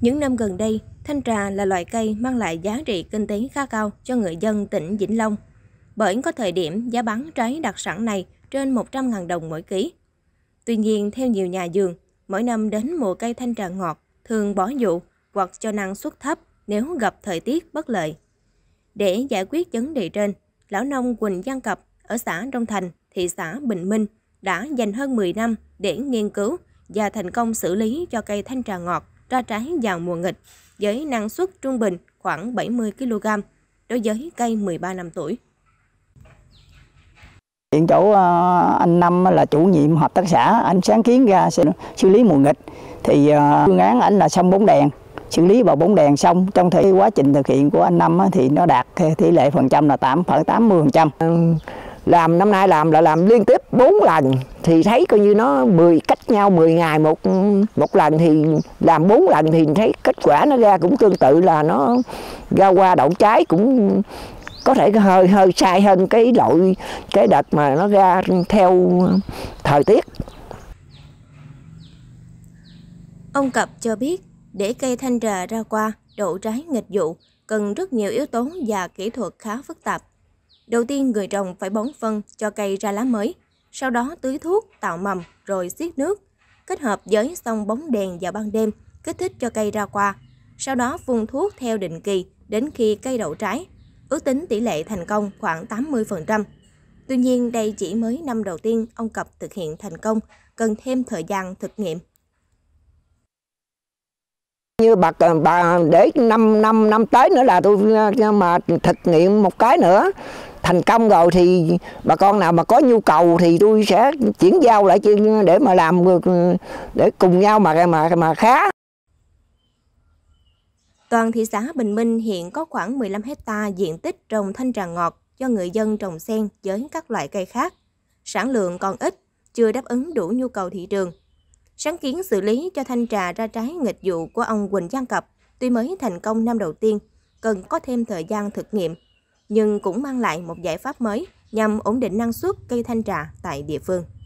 Những năm gần đây, thanh trà là loại cây mang lại giá trị kinh tế khá cao cho người dân tỉnh Vĩnh Long. Bởi có thời điểm giá bán trái đặc sản này trên 100.000 đồng mỗi ký. Tuy nhiên, theo nhiều nhà vườn, mỗi năm đến mùa cây thanh trà ngọt thường bỏ vụ hoặc cho năng suất thấp nếu gặp thời tiết bất lợi. Để giải quyết vấn đề trên, lão nông Quỳnh Giang Cập ở xã Đông Thành, thị xã Bình Minh đã dành hơn 10 năm để nghiên cứu và thành công xử lý cho cây thanh trà ngọt ra trái vào mùa nghịch với năng suất trung bình khoảng 70 kg đối với cây 13 năm tuổi. Hiện chỗ ờ, anh Năm là chủ nhiệm hợp tác xã, anh sáng kiến ra xử lý mùa nghịch. Thì ờ, phương án anh là xong bóng đèn, xử lý vào bóng đèn xong trong thời quá trình thực hiện của anh Năm thì nó đạt tỷ lệ phần trăm là 8 khoảng 80 phần trăm làm năm nay làm là làm liên tiếp 4 lần thì thấy coi như nó 10 cách nhau 10 ngày một một lần thì làm 4 lần thì thấy kết quả nó ra cũng tương tự là nó ra qua đậu trái cũng có thể hơi hơi sai hơn cái loại cái đợt mà nó ra theo thời tiết. Ông Cập cho biết để cây thanh trà ra qua đậu trái nghịch vụ cần rất nhiều yếu tố và kỹ thuật khá phức tạp Đầu tiên người trồng phải bón phân cho cây ra lá mới, sau đó tưới thuốc, tạo mầm rồi xiết nước, kết hợp với xông bóng đèn vào ban đêm, kích thích cho cây ra qua. Sau đó phun thuốc theo định kỳ đến khi cây đậu trái. Ước tính tỷ lệ thành công khoảng 80%. Tuy nhiên, đây chỉ mới năm đầu tiên ông Cập thực hiện thành công, cần thêm thời gian thực nghiệm như bà, bà để 5 năm năm tới nữa là tôi à, mà thực nghiệm một cái nữa thành công rồi thì bà con nào mà có nhu cầu thì tôi sẽ chuyển giao lại để mà làm để cùng nhau mà mà mà khá. Toàn thị xã Bình Minh hiện có khoảng 15 hecta diện tích trồng thanh trà ngọt cho người dân trồng sen với các loại cây khác. Sản lượng còn ít, chưa đáp ứng đủ nhu cầu thị trường sáng kiến xử lý cho thanh trà ra trái nghịch vụ của ông Quỳnh Giang Cập tuy mới thành công năm đầu tiên, cần có thêm thời gian thực nghiệm, nhưng cũng mang lại một giải pháp mới nhằm ổn định năng suất cây thanh trà tại địa phương.